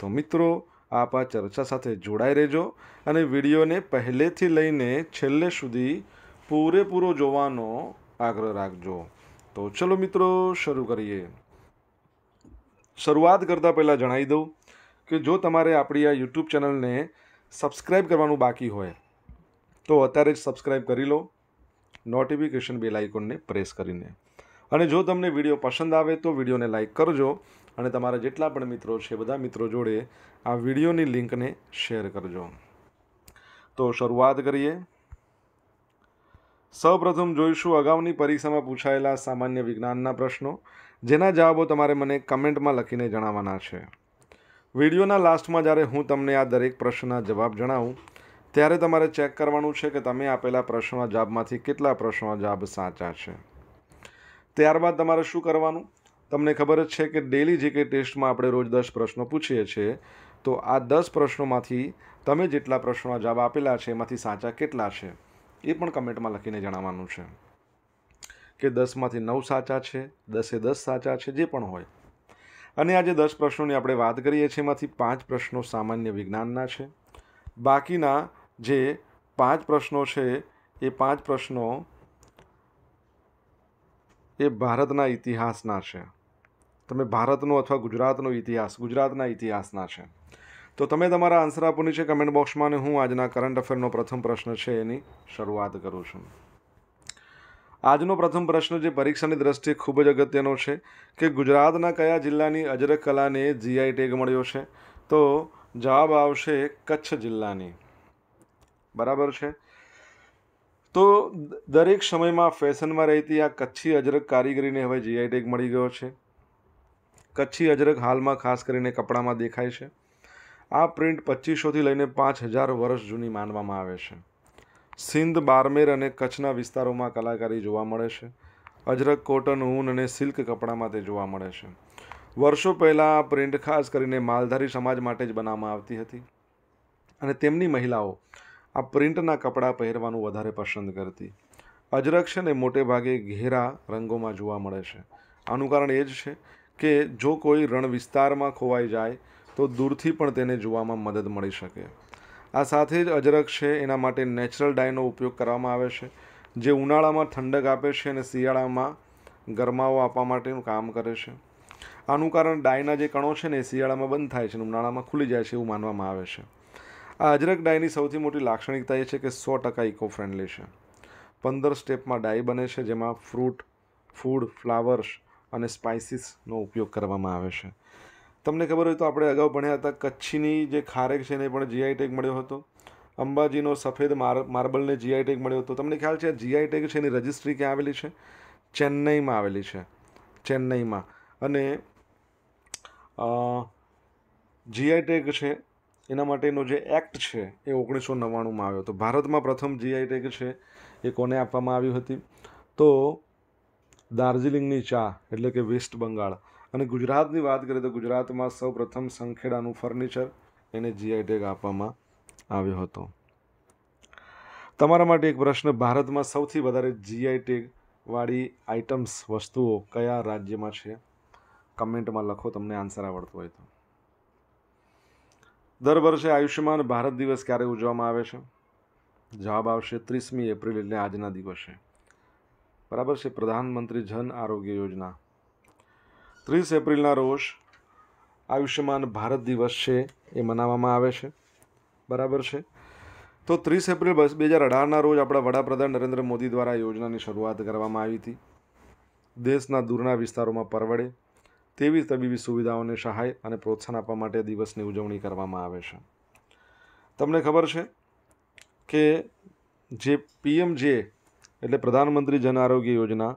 તો મિત્રો આપ આ ચર્ચા સાથે જોડાઈ રહેજો અને વિડીયોને પહેલેથી લઈને છેલ્લે સુધી પૂરેપૂરો જોવાનો આગ્રહ રાખજો તો ચલો મિત્રો શરૂ કરીએ શરૂઆત કરતાં પહેલાં જણાવી દઉં કે જો તમારે આપણી આ યુટ્યુબ ચેનલને સબસ્ક્રાઈબ કરવાનું બાકી હોય તો અત્યારે જ સબસ્ક્રાઈબ કરી લો નોટિફિકેશન બેલ આઇકોનને પ્રેસ કરીને અને જો તમને વિડીયો પસંદ આવે તો વિડીયોને લાઇક કરજો અને તમારા જેટલા પણ મિત્રો છે બધા મિત્રો જોડે આ વિડીયોની લિંકને શેર કરજો તો શરૂઆત કરીએ સૌપ્રથમ જોઈશું અગાઉની પરીક્ષામાં પૂછાયેલા સામાન્ય વિજ્ઞાનના પ્રશ્નો જેના જવાબો તમારે મને કમેન્ટમાં લખીને જણાવવાના છે વિડીયોના લાસ્ટમાં જ્યારે હું તમને આ દરેક પ્રશ્નના જવાબ જણાવું ત્યારે તમારે ચેક કરવાનું છે કે તમે આપેલા પ્રશ્નોના જવાબમાંથી કેટલા પ્રશ્નોના જવાબ સાચા છે ત્યારબાદ તમારે શું કરવાનું તમને ખબર જ છે કે ડેલી જીકે ટેસ્ટમાં આપણે રોજ દસ પ્રશ્નો પૂછીએ છીએ તો આ દસ પ્રશ્નોમાંથી તમે જેટલા પ્રશ્નો જવાબ આપેલા છે એમાંથી સાચા કેટલા છે એ પણ કમેન્ટમાં લખીને જણાવવાનું છે કે દસમાંથી નવ સાચા છે દસે દસ સાચા છે જે પણ હોય અને આજે દસ પ્રશ્નોની આપણે વાત કરીએ છીએ એમાંથી પાંચ પ્રશ્નો સામાન્ય વિજ્ઞાનના છે બાકીના જે પાંચ પ્રશ્નો છે એ પાંચ પ્રશ્નો એ ભારતના ઇતિહાસના છે તમે ભારતનો અથવા ગુજરાતનો ઇતિહાસ ગુજરાતના ઇતિહાસના છે તો તમે તમારા આન્સર આપોની છે કમેન્ટ બોક્સમાં અને હું આજના કરંટ અફેરનો પ્રથમ પ્રશ્ન છે એની શરૂઆત કરું છું આજનો પ્રથમ પ્રશ્ન જે પરીક્ષાની દ્રષ્ટિએ ખૂબ જ અગત્યનો છે કે ગુજરાતના કયા જિલ્લાની અજરક કલાને જીઆઈ ટેગ મળ્યો છે તો જવાબ આવશે કચ્છ જિલ્લાની બરાબર છે તો દરેક સમયમાં ફેશનમાં રહેતી આ કચ્છી અજરક કારીગરીને હવે જીઆઈ ટેગ મળી ગયો છે કચ્છી અજરક હાલમાં ખાસ કરીને કપડામાં દેખાય છે આ પ્રિન્ટ પચીસોથી લઈને પાંચ હજાર વર્ષ જૂની માનવામાં આવે છે સિંધ બારમેર અને કચ્છના વિસ્તારોમાં કલાકારી જોવા મળે છે અજરક કોટન ઊન અને સિલ્ક કપડામાં તે જોવા મળે છે વર્ષો પહેલાં આ પ્રિન્ટ ખાસ કરીને માલધારી સમાજ માટે જ બનાવવામાં આવતી હતી અને તેમની મહિલાઓ આ પ્રિન્ટના કપડાં પહેરવાનું વધારે પસંદ કરતી અજરક છે ને મોટે ભાગે ઘેરા રંગોમાં જોવા મળે છે આનું કારણ એ જ છે કે જો કોઈ રણ વિસ્તારમાં ખોવાઈ જાય તો દૂરથી પણ તેને જોવામાં મદદ મળી શકે આ સાથે જ અજરક છે એના માટે નેચરલ ડાયનો ઉપયોગ કરવામાં આવે છે જે ઉનાળામાં ઠંડક આપે છે અને શિયાળામાં ગરમાવો આપવા માટેનું કામ કરે છે આનું કારણ ડાયના જે કણો છે ને એ શિયાળામાં બંધ થાય છે અને ઉનાળામાં ખુલી જાય છે એવું માનવામાં આવે છે આ અજરક ડાયની સૌથી મોટી લાક્ષણિકતા એ છે કે સો ટકા ઇકો ફ્રેન્ડલી છે પંદર સ્ટેપમાં ડાય બને છે જેમાં ફ્રૂટ ફૂડ ફ્લાવર્સ અને સ્પાઇસીસનો ઉપયોગ કરવામાં આવે છે તમને ખબર હોય તો આપણે અગાઉ ભણ્યા હતા કચ્છીની જે ખારેક છે એને પણ જીઆઈ ટેગ મળ્યો હતો અંબાજીનો સફેદ માર્બલને જીઆઈ ટેગ મળ્યો હતો તમને ખ્યાલ છે જીઆઈ ટેગ છે એની રજિસ્ટ્રી ક્યાં આવેલી છે ચેન્નઈમાં આવેલી છે ચેન્નઈમાં અને જીઆઈ ટેગ છે એના માટેનો જે એક્ટ છે એ ઓગણીસો નવ્વાણુંમાં આવ્યો હતો ભારતમાં પ્રથમ જીઆઈ ટેગ છે એ કોને આપવામાં આવી હતી તો દાર્જિલિંગની ચા એટલે કે વેસ્ટ બંગાળ અને ગુજરાતની વાત કરીએ તો ગુજરાતમાં સૌ પ્રથમ સંખેડાનું ફર્નિચર એને જીઆઈ ટેગ આપવામાં આવ્યો હતો તમારા માટે એક પ્રશ્ન ભારતમાં સૌથી વધારે જીઆઈ ટેગ વાળી આઇટમ્સ વસ્તુઓ કયા રાજ્યમાં છે કમેન્ટમાં લખો તમને આન્સર આવડતો હોય તો દર વર્ષે આયુષ્યમાન ભારત દિવસ ક્યારે ઉજવવામાં આવે છે જવાબ આવશે ત્રીસમી એપ્રિલ એટલે આજના દિવસે બરાબર છે પ્રધાનમંત્રી જન આરોગ્ય યોજના ત્રીસ એપ્રિલના રોજ આયુષ્યમાન ભારત દિવસ છે એ મનાવવામાં આવે છે બરાબર છે તો ત્રીસ એપ્રિલ બે હજાર અઢારના રોજ આપણા વડાપ્રધાન નરેન્દ્ર મોદી દ્વારા યોજનાની શરૂઆત કરવામાં આવી હતી દેશના દૂરના વિસ્તારોમાં પરવડે તેવી તબીબી સુવિધાઓને સહાય અને પ્રોત્સાહન આપવા માટે દિવસની ઉજવણી કરવામાં આવે છે તમને ખબર છે કે જે પીએમ જે એટલે પ્રધાનમંત્રી જન આરોગ્ય યોજના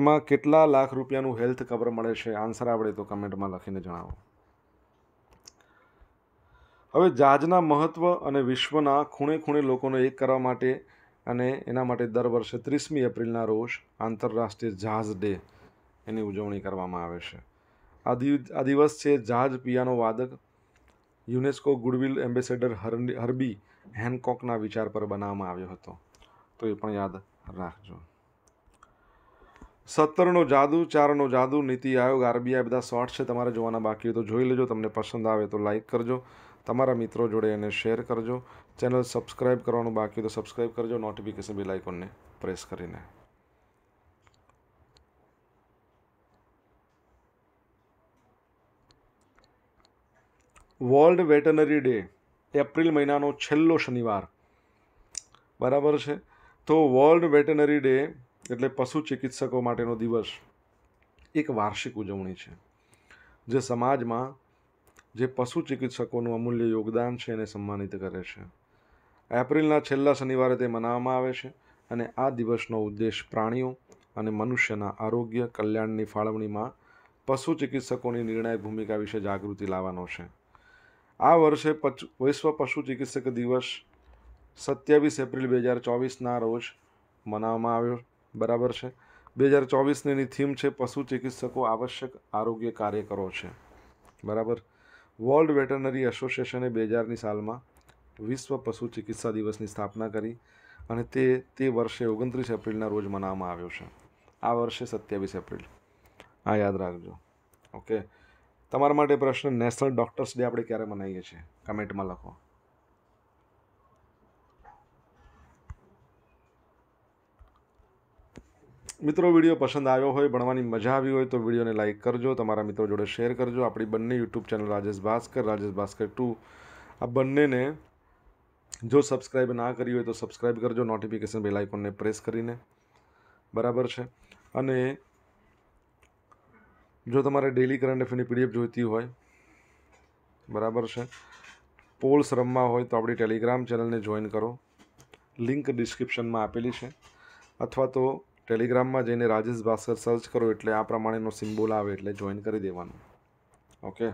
એમાં કેટલા લાખ રૂપિયાનું હેલ્થ કવર મળે છે આન્સર આવડે તો કમેન્ટમાં લખીને જણાવો હવે જહાજના મહત્ત્વ અને વિશ્વના ખૂણે ખૂણે લોકોને એક કરવા માટે અને એના માટે દર વર્ષે ત્રીસમી એપ્રિલના રોજ આંતરરાષ્ટ્રીય જહાજ ડે એની ઉજવણી કરવામાં આવે છે આ દિવસ છે જહાજ પિયાનો વાદક યુનેસ્કો ગુડવિલ એમ્બેસેડર હર હર્બી હેનકોકના વિચાર પર બનાવવામાં આવ્યો હતો તો એ પણ યાદ રાખજો સત્તરનો જાદુ ચારનો જાદુ નીતિ આયોગ આરબીઆઈ બધા શોર્ટ છે તમારે જોવાના બાકી તો જોઈ લેજો તમને પસંદ આવે તો લાઇક કરજો તમારા મિત્રો જોડે એને શેર કરજો ચેનલ સબસ્ક્રાઈબ કરવાનું બાકી તો સબસ્ક્રાઈબ કરજો નોટિફિકેશન બેલ આઇકોનને પ્રેસ કરીને વર્લ્ડ વેટનરી ડે એપ્રિલ મહિનાનો છેલ્લો શનિવાર બરાબર છે તો વર્લ્ડ વેટનરી ડે એટલે પશુ ચિકિત્સકો માટેનો દિવસ એક વાર્ષિક ઉજવણી છે જે સમાજમાં જે પશુ ચિકિત્સકોનું અમૂલ્ય યોગદાન છે એને સન્માનિત કરે છે એપ્રિલના છેલ્લા શનિવારે તે મનાવવામાં આવે છે અને આ દિવસનો ઉદ્દેશ પ્રાણીઓ અને મનુષ્યના આરોગ્ય કલ્યાણની ફાળવણીમાં પશુ ચિકિત્સકોની નિર્ણાયક ભૂમિકા વિશે જાગૃતિ લાવવાનો છે આ વર્ષે પચ વિશ્વ પશુ ચિકિત્સક દિવસ સત્યાવીસ એપ્રિલ બે હજાર ચોવીસના રોજ મનાવવામાં આવ્યો બરાબર છે બે હજાર ચોવીસની એની થીમ છે પશુ ચિકિત્સકો આવશ્યક આરોગ્ય કાર્યકરો છે બરાબર વર્લ્ડ વેટરનરી એસોસિએશને બે હજારની સાલમાં વિશ્વ પશુ ચિકિત્સા દિવસની સ્થાપના કરી અને તે તે વર્ષે ઓગણત્રીસ એપ્રિલના રોજ મનાવવામાં આવ્યો છે આ વર્ષે સત્યાવીસ એપ્રિલ આ યાદ રાખજો ઓકે તમારા માટે પ્રશ્ન નેશનલ ડૉક્ટર્સ ડે આપણે ક્યારે મનાવીએ છીએ કમેન્ટમાં લખો મિત્રો વિડીયો પસંદ આવ્યો હોય ભણવાની મજા આવી હોય તો વિડીયોને લાઇક કરજો તમારા મિત્રો જોડે શેર કરજો આપણી બંને YouTube channel Rajesh Bhaskar Rajesh Bhaskar two આ બંનેને જો સબસ્ક્રાઈબ ના કરી હોય તો સબસ્ક્રાઈબ કરજો નોટિફિકેશન બેલ આઇકોનને પ્રેસ કરીને બરાબર છે અને જો તમારે ડેલી કરંટ અફેરની પીડીએફ જોઈતી હોય બરાબર છે પોલ્સ રમવા હોય તો આપણી ટેલિગ્રામ ચેનલને જોઈન કરો લિંક ડિસ્ક્રિપ્શનમાં આપેલી છે અથવા તો ટેલિગ્રામમાં જઈને રાજેશ ભાસ્કર સર્ચ કરો એટલે આ પ્રમાણેનો સિમ્બોલ આવે એટલે જોઈન કરી દેવાનું ઓકે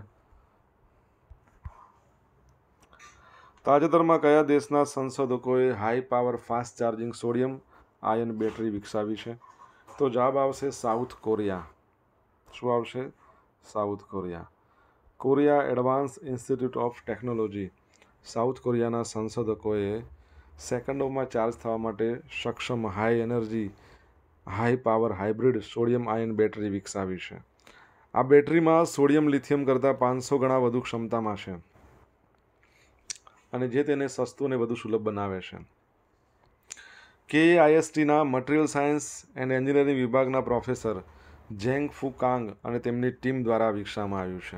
તાજેતરમાં કયા દેશના સંશોધકોએ high power fast charging sodium ion battery વિકસાવી છે તો જવાબ આવશે સાઉથ કોરિયા શું આવશે South Korea Korea Advanced Institute of Technology South કોરિયાના સંશોધકોએ સેકન્ડોમાં ચાર્જ થવા માટે સક્ષમ high energy high power hybrid sodium ion battery વિકસાવી છે આ બેટરીમાં સોડિયમ લિથિયમ કરતાં પાંચસો ગણા વધુ ક્ષમતામાં છે અને જે તેને સસ્તું અને વધુ સુલભ બનાવે છે કે કેઆઈએસટીના મટીરિયલ સાયન્સ એન્ડ એન્જિનિયરિંગ વિભાગના પ્રોફેસર જેંગ ફુ કાંગ અને તેમની ટીમ દ્વારા વિકસાવવામાં આવ્યું છે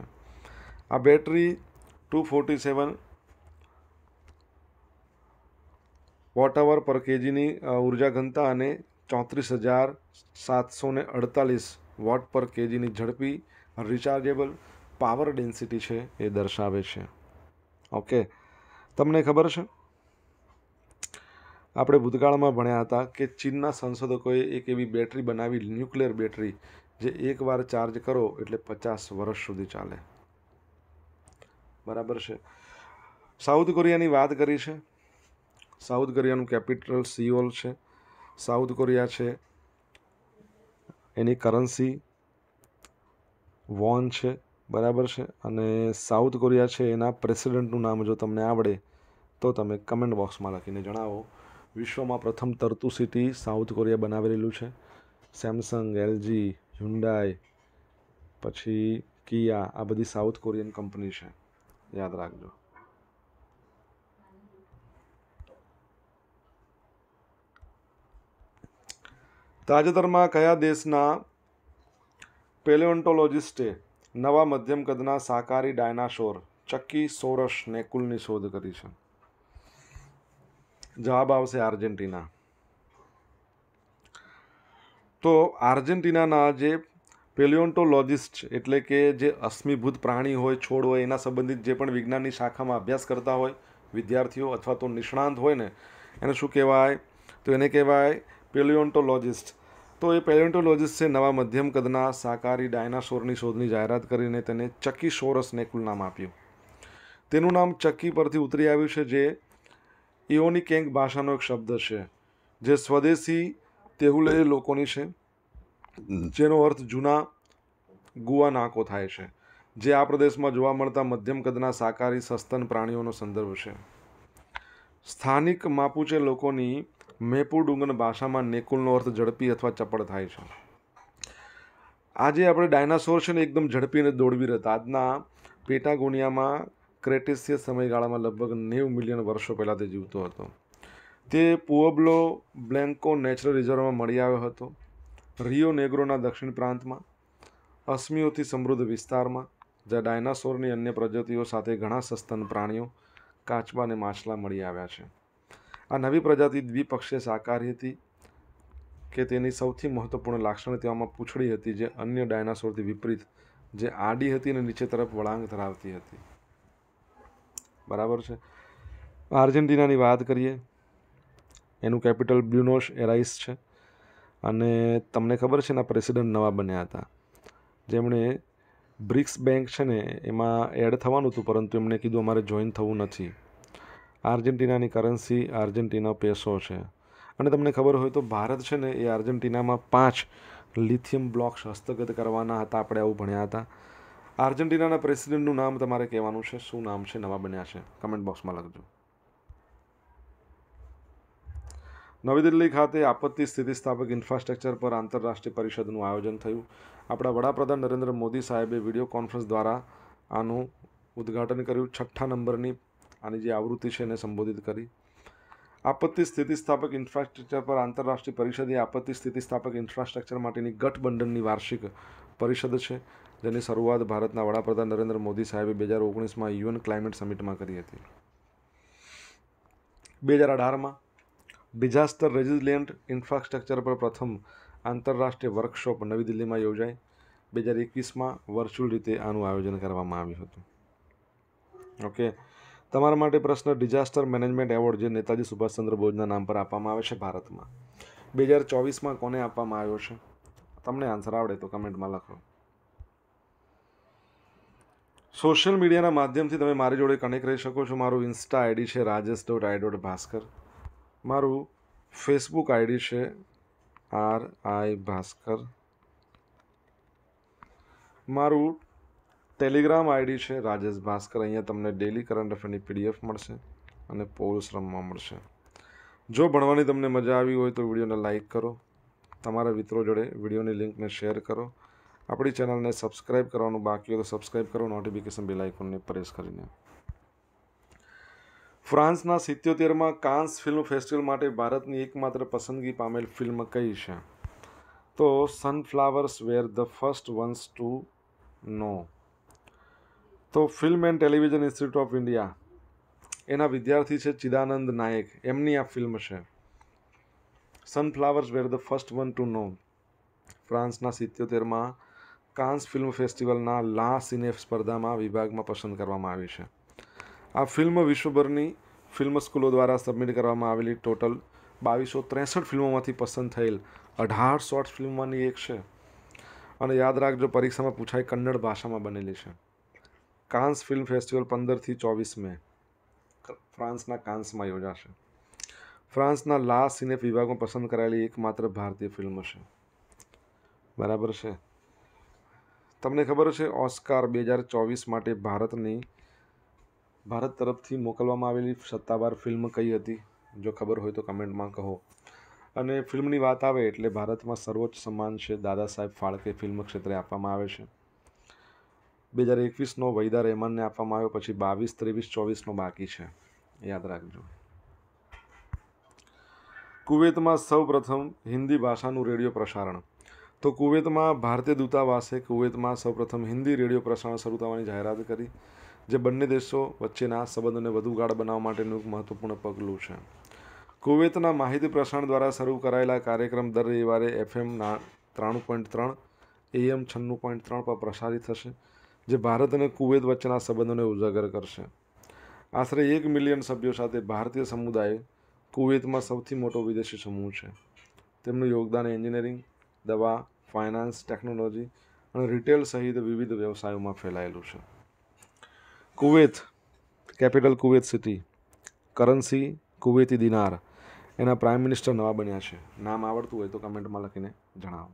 આ battery two forty seven watt પર કેજીની ઉર્જા ઘનતા અને ચોત્રીસ હજાર સાતસો ને અડતાલીસ વોટ પર કેજીની ઝડપી રિચાર્જેબલ પાવર ડેન્સિટી છે એ દર્શાવે છે ઓકે તમને ખબર છે આપણે ભૂતકાળમાં ભણ્યા હતા કે ચીનના સંશોધકોએ એક એવી બેટરી બનાવી ન્યુક્લિયર બેટરી જે એક વાર ચાર્જ કરો એટલે પચાસ વર્ષ સુધી ચાલે બરાબર છે સાઉથ કોરિયાની વાત કરી છે સાઉથ કોરિયાનું કેપિટલ સિયોલ છે સાઉથ કોરિયા છે એની કરન્સી વોન છે બરાબર છે અને સાઉથ કોરિયા છે એના પ્રેસિડેન્ટનું નામ જો તમને આવડે તો તમે કમેન્ટ બોક્સમાં લખીને જણાવો વિશ્વમાં પ્રથમ તરતું સિટી સાઉથ કોરિયા બનાવેલું છે સેમસંગ એલજી હ્યુન્ડાઈ પછી કિયા આ બધી સાઉથ કોરિયન કંપની છે યાદ રાખજો તાજેતરમાં કયા દેશના પેલેઓન્ટોલોજિસ્ટે નવા મધ્યમ કદના સાકારી ડાયનાસોર ચક્કી સોરસને કુલની શોધ કરી છે જવાબ આવશે આર્જેન્ટિના તો આર્જેન્ટિનાના જે પેલિયોન્ટોલોજિસ્ટ એટલે કે જે અશ્મિભૂત પ્રાણી હોય છોડ હોય એના સંબંધિત જે પણ વિજ્ઞાનની શાખામાં અભ્યાસ કરતા હોય વિદ્યાર્થીઓ અથવા તો નિષ્ણાંત હોય ને એને શું કહેવાય તો એને કહેવાય પેલિયોન્ટોલોજિસ્ટ તો એ પેલિયોન્ટોલોજિસ્ટ છે નવા મધ્યમ કદના સાકારી ડાયનાસોરની શોધની જાહેરાત કરીને તેને ચક્કી સોરસને કુલનામ આપ્યું તેનું નામ ચક્કી પરથી ઉતરી આવ્યું છે જે ઇઓનિકેંગ ભાષાનો એક શબ્દ છે જે સ્વદેશી તેહુલે લોકોની છે જેનો અર્થ જૂના ગુવા નાકો થાય છે જે આ પ્રદેશમાં જોવા મળતા મધ્યમ કદના સાકારી સસ્તન પ્રાણીઓનો સંદર્ભ છે સ્થાનિક માપુચે લોકોની મેપુડુંગન ભાષામાં નેકુલનો અર્થ ઝડપી અથવા ચપળ થાય છે આજે આપણે ડાયનાસોર છે ને એકદમ ઝડપીને દોડવી રહેતા આજના પેટાગોનિયામાં ક્રેટિસિયસ સમયગાળામાં લગભગ નેવું મિલિયન વર્ષો પહેલાં તે જીવતો હતો તે પુઓબ્લો બ્લેન્કો નેચરલ રિઝર્વમાં મળી આવ્યો હતો રિયો નેગ્રોના દક્ષિણ પ્રાંતમાં અશ્મિઓથી સમૃદ્ધ વિસ્તારમાં જ્યાં ડાયનાસોરની અન્ય પ્રજાતિઓ સાથે ઘણા સસ્તન પ્રાણીઓ કાચબા અને માછલા મળી આવ્યા છે આ નવી પ્રજાતિ દ્વિપક્ષીય શાકાહારી હતી કે તેની સૌથી મહત્વપૂર્ણ લાક્ષણિકતા તેમાં પૂંછડી હતી જે અન્ય ડાયનાસોરથી વિપરીત જે આડી હતી અને નીચે તરફ વળાંક ધરાવતી હતી બરાબર છે આર્જેન્ટિનાની વાત કરીએ એનું કેપિટલ બ્યુનોશ એરાઇસ છે અને તમને ખબર છે એના પ્રેસિડેન્ટ નવા બન્યા હતા જેમણે બ્રિક્સ બેંક છે ને એમાં એડ થવાનું હતું પરંતુ એમણે કીધું અમારે જોઈન થવું નથી આર્જેન્ટિનાની કરન્સી આર્જેન્ટિના પેસો છે અને તમને ખબર હોય તો ભારત છે ને એ આર્જેન્ટિનામાં પાંચ લિથિયમ બ્લોક્સ હસ્તગત કરવાના હતા આપણે આવું ભણ્યા હતા આર્જેન્ટિનાના પ્રેસિડેન્ટનું નામ તમારે કહેવાનું છે શું નામ છે નવા બન્યા છે કમેન્ટ બોક્સમાં લખજો નવી દિલ્હી ખાતે આપત્તિ સ્થિતિસ્થાપક ઇન્ફ્રાસ્ટ્રક્ચર પર આંતરરાષ્ટ્રીય પરિષદનું આયોજન થયું આપણા વડાપ્રધાન નરેન્દ્ર મોદી સાહેબે વિડીયો કોન્ફરન્સ દ્વારા આનું ઉદ્ઘાટન કર્યું છઠ્ઠા નંબરની આની જે આવૃત્તિ છે એને સંબોધિત કરી આપત્તિ સ્થિતિસ્થાપક ઇન્ફ્રાસ્ટ્રક્ચર પર આંતરરાષ્ટ્રીય પરિષદ એ આપત્તિ સ્થિતિસ્થાપક ઇન્ફ્રાસ્ટ્રક્ચર માટેની ગઠબંધનની વાર્ષિક પરિષદ છે જેની શરૂઆત ભારતના વડાપ્રધાન નરેન્દ્ર મોદી સાહેબે બે હજાર ઓગણીસમાં યુએન ક્લાઇમેટ સમિટમાં કરી હતી બે હજાર અઢારમાં ડિઝાસ્ટર રેઝિલિયન્ટ ઇન્ફ્રાસ્ટ્રક્ચર પર પ્રથમ આંતરરાષ્ટ્રીય વર્કશોપ નવી દિલ્હીમાં યોજાઈ બે હજાર એકવીસમાં વર્ચ્યુઅલ રીતે આનું આયોજન કરવામાં આવ્યું હતું ઓકે તમારા માટે પ્રશ્ન ડિઝાસ્ટર મેનેજમેન્ટ એવોર્ડ જે નેતાજી સુભાષચંદ્ર બોઝના નામ પર આપવામાં આવે છે ભારતમાં બે હજાર ચોવીસમાં કોને આપવામાં આવ્યો છે તમને આન્સર આવડે તો કમેન્ટમાં લખો સોશિયલ મીડિયાના માધ્યમથી તમે મારી જોડે કનેક્ટ રહી શકો છો મારું ઇન્સ્ટા આઈડી છે Rajesh dot I dot Bhaskar મારું ફેસબુક આઈડી છે આર આઈ ભાસ્કર મારું ટેલિગ્રામ આઈડી છે રાજેશ ભાસ્કર અહીંયા તમને ડેલી કરંટ અફેરની પીડીએફ મળશે અને પોલ્સ રમવા મળશે જો ભણવાની તમને મજા આવી હોય તો વિડીયોને લાઇક કરો તમારા મિત્રો જોડે વિડીયોની લિંકને શેર કરો આપણી ચેનલને સબસ્ક્રાઇબ કરવાનું બાકી હોય તો સબસ્ક્રાઈબ કરો નોટિફિકેશન બેલ આઇકોનને પ્રેસ કરીને ફ્રાન્સના સિત્યોતેરમાં કાન્સ ફિલ્મ ફેસ્ટિવલ માટે ભારતની એકમાત્ર પસંદગી પામેલ ફિલ્મ કઈ છે તો sunflowers were the first ones to know તો film and television institute of India એના વિદ્યાર્થી છે ચિદાનંદ નાયક એમની આ ફિલ્મ છે sunflowers were the first one to know ફ્રાન્સના સિત્યોતેરમાં કાન્સ ફિલ્મ ફેસ્ટિવલના લા સિને સ્પર્ધામાં વિભાગમાં પસંદ કરવામાં આવી છે આ ફિલ્મ વિશ્વભરની ફિલ્મ સ્કૂલો દ્વારા સબમિટ કરવામાં આવેલી ટોટલ બાવીસો ત્રેસઠ ફિલ્મોમાંથી પસંદ થયેલ અઢાર શોર્ટ ફિલ્મમાંની એક છે અને યાદ રાખજો પરીક્ષામાં પૂછાય કન્નડ ભાષામાં બનેલી છે કાન્સ ફિલ્મ ફેસ્ટિવલ પંદરથી ચોવીસ મે ફ્રાન્સના કાન્સમાં યોજાશે ફ્રાન્સના લા સિનેફ વિભાગમાં પસંદ કરાયેલી એકમાત્ર ભારતીય ફિલ્મ છે બરાબર છે તમને ખબર છે ઓસ્કાર બે હજાર ચોવીસ માટે ભારતની ભારત તરફથી મોકલવામાં આવેલી સત્તાવાર ફિલ્મ કઈ હતી જો ખબર હોય તો કમેન્ટમાં કહો અને ફિલ્મની વાત આવે એટલે ભારતમાં સર્વોચ્ચ સન્માન છે દાદા સાહેબ ફાળકે ફિલ્મ ક્ષેત્રે આપવામાં આવે છે બે હજાર એકવીસનો વૈદા રહેમાનને આપવામાં આવ્યો પછી બાવીસ ત્રેવીસ ચોવીસનો બાકી છે યાદ રાખજો કુવેતમાં સૌપ્રથમ હિન્દી ભાષાનું રેડિયો પ્રસારણ તો કુવેતમાં ભારતીય દૂતાવાસે કુવેતમાં સૌપ્રથમ હિન્દી રેડિયો પ્રસારણ શરૂ થવાની જાહેરાત કરી જે બંને દેશો વચ્ચેના સંબંધોને વધુ ગાઢ બનાવવા માટેનું એક મહત્વપૂર્ણ પગલું છે કુવેતના માહિતી પ્રસારણ દ્વારા શરૂ કરાયેલા કાર્યક્રમ દર રવિવારે એફએમ ત્રાણું પોઈન્ટ ત્રણ એએમ છન્નું પોઈન્ટ ત્રણ પર પ્રસારિત થશે જે ભારત અને કુવૈત વચ્ચેના સંબંધોને ઉજાગર કરશે આશરે એક મિલિયન સભ્યો સાથે ભારતીય સમુદાય કુવૈતમાં સૌથી મોટો વિદેશી સમૂહ છે તેમનું યોગદાન એન્જિનિયરિંગ દવા ફાઇનાન્સ ટેકનોલોજી અને રિટેલ સહિત વિવિધ વ્યવસાયોમાં ફેલાયેલું છે Kuwait capital Kuwait city currency Kuwaiti dinar એના પ્રાઇમ મિનિસ્ટર નવા બન્યા છે નામ આવડતું હોય તો કમેન્ટમાં લખીને જણાવો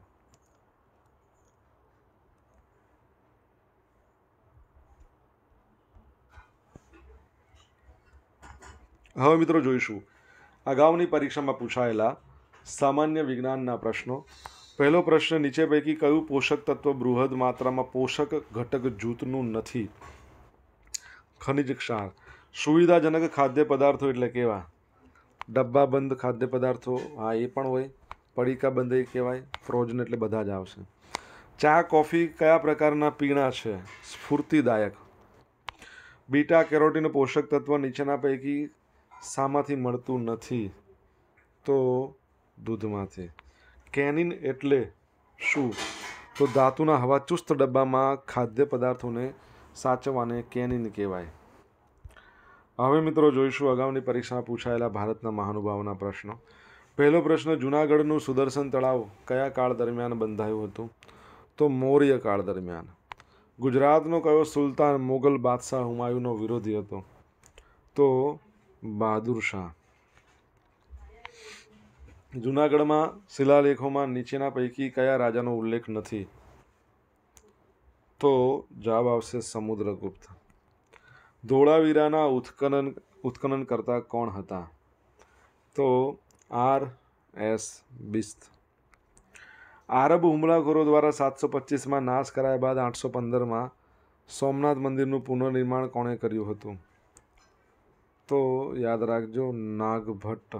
હવે મિત્રો જોઈશું અગાઉની પરીક્ષામાં પૂછાયેલા સામાન્ય વિજ્ઞાનના પ્રશ્નો પહેલો પ્રશ્ન નીચે પૈકી કયું પોષક તત્વ બૃહદ માત્રામાં પોષક ઘટક જૂથનું નથી ખનિજ ક્ષાર સુવિધાજનક ખાદ્ય પદાર્થો એટલે કેવા ડબ્બાબંધ ખાદ્ય પદાર્થો હા એ પણ હોય પડીકાબંધ એ કહેવાય ફ્રોઝન એટલે બધા જ આવશે ચા કોફી કયા પ્રકારના પીણા છે સ્ફૂર્તિદાયક બીટા કેરોટીન પોષક તત્વ નીચેના પૈકી શામાંથી મળતું નથી તો દૂધમાંથી કેનિન એટલે શું તો ધાતુના હવા ચુસ્ત ડબ્બામાં ખાદ્ય પદાર્થોને સાચવાને કેનિન કહેવાય હવે મિત્રો જોઈશું અગાઉની પરીક્ષામાં પૂછાયેલા ભારતના મહાનુભાવના પ્રશ્નો પહેલો પ્રશ્ન જૂનાગઢનું સુદર્શન તળાવ કયા કાળ દરમિયાન બંધાયું હતું તો મૌર્ય કાળ દરમિયાન ગુજરાતનો કયો સુલતાન મોગલ બાદશાહ હુમાયુનો વિરોધી હતો તો બહાદુર શાહ જૂનાગઢમાં શિલાલેખોમાં નીચેના પૈકી કયા રાજાનો ઉલ્લેખ નથી તો જવાબ આવશે સમુદ્રગુપ્ત ધોળાવીરાના ઉત્ખનન ઉત્ખનન કરતા કોણ હતા તો આર એસ બિસ્ત આરબ હુમલાખોરો દ્વારા સાતસો પચીસમાં નાશ કરાયા બાદ આઠસો પંદરમાં સોમનાથ મંદિરનું પુનર્નિર્માણ કોણે કર્યું હતું તો યાદ રાખજો નાગભટ્ટ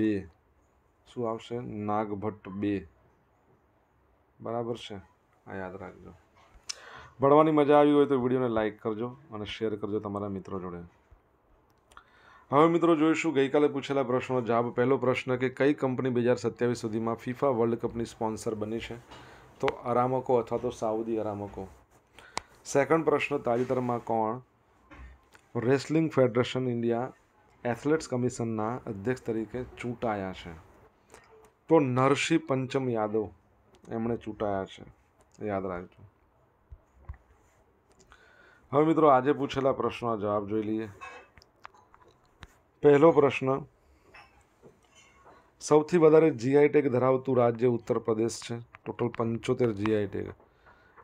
બે શું આવશે નાગભટ્ટ બે બરાબર છે આ યાદ રાખજો ભણવાની મજા આવી હોય તો વિડીયોને લાઇક કરજો અને શેર કરજો તમારા મિત્રો જોડે હવે મિત્રો જોઈશું ગઈકાલે પૂછેલા પ્રશ્નનો જવાબ પહેલો પ્રશ્ન કે કઈ કંપની બે હજાર સત્યાવીસ સુધીમાં ફિફા વર્લ્ડ કપની સ્પોન્સર બની છે તો અરામકો અથવા તો સાઉદી અરામકો સેકન્ડ પ્રશ્ન તાજેતરમાં કોણ રેસલિંગ ફેડરેશન ઇન્ડિયા એથ્લેટ્સ કમિશનના અધ્યક્ષ તરીકે ચૂંટાયા છે તો નરસિંહ પંચમ યાદવ એમણે ચૂંટાયા છે યાદ રાખજો હવે મિત્રો આજે પૂછેલા પ્રશ્નનો જવાબ જોઈ લઈએ પહેલો પ્રશ્ન સૌથી વધારે જીઆઈ ટેક ધરાવતું રાજ્ય ઉત્તર પ્રદેશ છે ટોટલ પંચોતેર જીઆઈ ટેક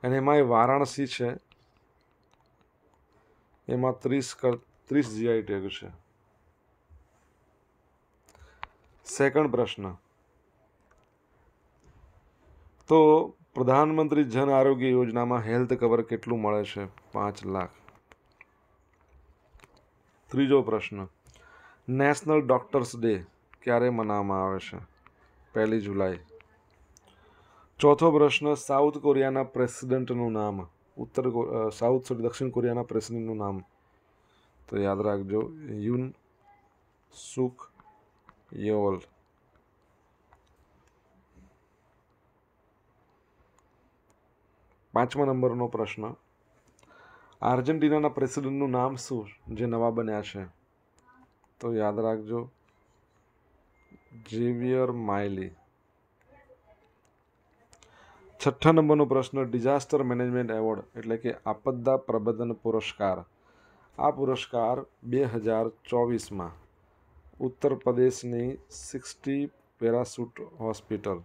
અને એમાં એ વારાણસી છે એમાં ત્રીસ કર ત્રીસ જીઆઈ ટેગ છે સેકન્ડ પ્રશ્ન તો પ્રધાનમંત્રી જન આરોગ્ય યોજનામાં હેલ્થ કવર કેટલું મળે છે પાંચ લાખ ત્રીજો પ્રશ્ન નેશનલ ડૉક્ટર્સ ડે ક્યારે મનાવવામાં આવે છે પહેલી જુલાઈ ચોથો પ્રશ્ન સાઉથ કોરિયાના પ્રેસિડેન્ટનું નામ ઉત્તર સાઉથ સોરી દક્ષિણ કોરિયાના પ્રેસિડેન્ટનું નામ તો યાદ રાખજો યુન સુખ યોલ પાંચમા નંબરનો પ્રશ્ન આર્જેન્ટિનાના પ્રેસિડેન્ટનું નામ શું જે નવા બન્યા છે તો યાદ રાખજો જેવિયર માઇલી છઠ્ઠા નંબરનો પ્રશ્ન ડિઝાસ્ટર મેનેજમેન્ટ એવોર્ડ એટલે કે આપદા પ્રબંધન પુરસ્કાર આ પુરસ્કાર બે હજાર ચોવીસમાં ઉત્તર પ્રદેશની સિક્સટી પેરાસૂટ હોસ્પિટલ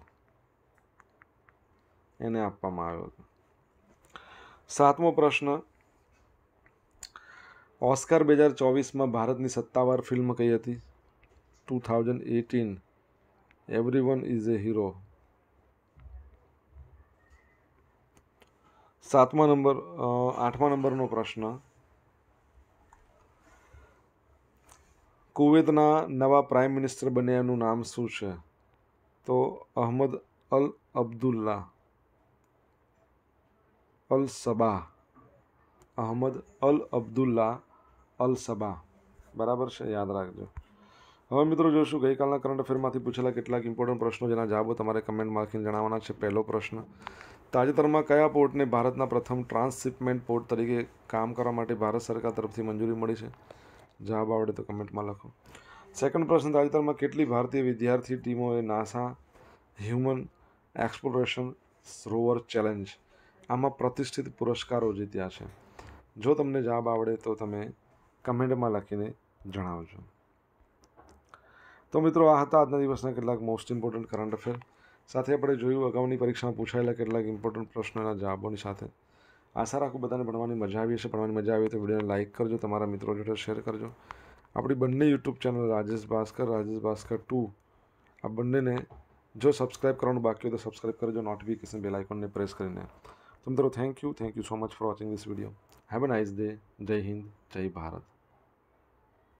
એને આપવામાં આવ્યો હતો સાતમો પ્રશ્ન ઓસ્કાર બે હજાર ચોવીસમાં ભારતની સત્તાવાર ફિલ્મ કઈ હતી two thousand eighteen every one is a hero સાતમા નંબર આઠમા નંબરનો પ્રશ્ન કુવેતના નવા પ્રાઇમ મિનિસ્ટર બન્યાનું નામ શું છે તો અહમદ અલ અબ્દુલ્લા અલ સબા અહમદ અલ અબ્દુલ્લા અલ સબા બરાબર છે યાદ રાખજો હવે મિત્રો જોશું ગઈકાલના કરંટ અફેરમાંથી પૂછેલા કેટલાક ઇમ્પોર્ટન્ટ પ્રશ્નો જેના જવાબો તમારે કમેન્ટમાં લખીને જણાવવાના છે પહેલો પ્રશ્ન તાજેતરમાં કયા પોર્ટને ભારતના પ્રથમ ટ્રાન્સશિપમેન્ટ પોર્ટ તરીકે કામ કરવા માટે ભારત સરકાર તરફથી મંજૂરી મળી છે જવાબ આવડે તો કમેન્ટમાં લખો સેકન્ડ પ્રશ્ન તાજેતરમાં કેટલી ભારતીય વિદ્યાર્થી ટીમોએ NASA human exploration rover challenge આમાં પ્રતિષ્ઠિત પુરસ્કારો જીત્યા છે જો તમને જવાબ આવડે તો તમે કમેન્ટમાં લખીને જણાવજો તો મિત્રો આ હતા આજના દિવસના કેટલાક મોસ્ટ ઇમ્પોર્ટન્ટ કરંટ અફેર સાથે આપણે જોયું અગાઉની પરીક્ષામાં પૂછાયેલા કેટલાક ઇમ્પોર્ટન્ટ પ્રશ્નોના જવાબોની સાથે આશા રાખું બધાને ભણવાની મજા આવી હશે ભણવાની મજા આવી તો વિડીયોને લાઇક કરજો તમારા મિત્રો જોડે શેર કરજો આપણી બંને YouTube channel Rajesh Bhaskar Rajesh Bhaskar two આ બંનેને જો સબસ્ક્રાઇબ કરવાનું બાકી હોય તો સબસ્ક્રાઇબ કરજો નોટિફિકેશન બેલ આઇકોનને પ્રેસ કરીને તો મિત્રો thank you thank you so much for watching this video have a nice day જય હિન્દ જય ભારત